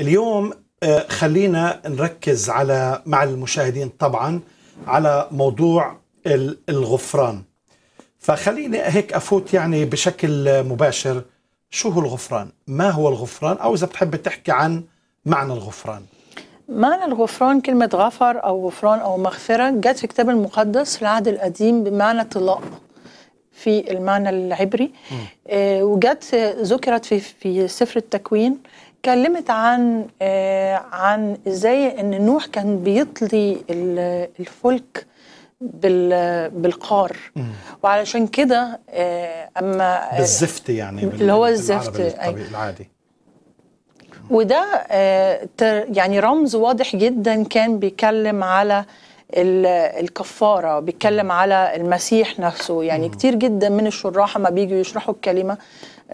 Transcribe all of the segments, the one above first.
اليوم آه، خلينا نركز على مع المشاهدين طبعا على موضوع الغفران فخليني هيك افوت يعني بشكل مباشر شو هو الغفران ما هو الغفران او اذا بتحب تحكي عن معنى الغفران معنى الغفران كلمة غفر أو غفران أو مغفرة جت في الكتاب المقدس في العهد القديم بمعنى طلاق في المعنى العبري آه وجت آه، ذكرت في في سفر التكوين اتكلمت عن آه عن ازاي ان نوح كان بيطلي الفلك بالقار مم. وعلشان كده آه اما آه، بالزفت يعني اللي هو الزفت العادي وده آه يعني رمز واضح جدا كان بيتكلم على الكفاره بيتكلم على المسيح نفسه يعني كتير جدا من الشراح ما بيجوا يشرحوا الكلمه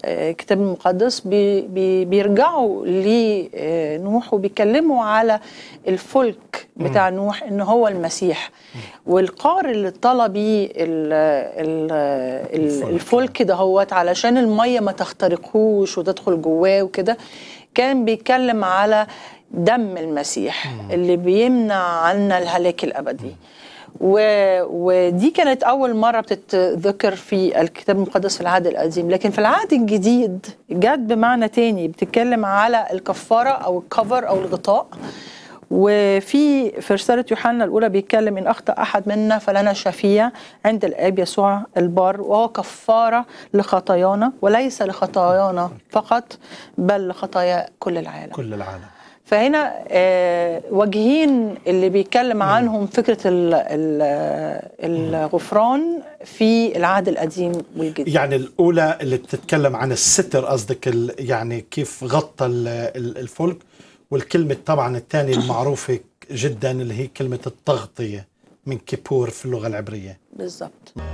آه، الكتاب المقدس بي بي بيرجعوا لنوح آه، وبيكلموا على الفلك بتاع نوح ان هو المسيح والقار اللي الـ الفلك دهوت علشان الميه ما تخترقهوش وتدخل جواه وكده كان بيتكلم على دم المسيح اللي بيمنع عنا الهلاك الابدي و... ودي كانت اول مره بتتذكر في الكتاب المقدس في العهد القديم لكن في العهد الجديد جت بمعنى تاني بتتكلم على الكفاره او الكفر او الغطاء وفي في رسالة يوحنا الأولى بيتكلم إن أخطأ أحد منا فلنا شفيع عند الآب يسوع البار وهو كفارة لخطايانا وليس لخطايانا فقط بل لخطايا كل العالم كل العالم فهنا آه، وجهين اللي بيتكلم عنهم فكره الغفران في العهد القديم والجديد يعني الاولى اللي بتتكلم عن الستر قصدك يعني كيف غطى الفلك والكلمه طبعا الثانيه المعروفه جدا اللي هي كلمه التغطيه من كيبور في اللغه العبريه بالظبط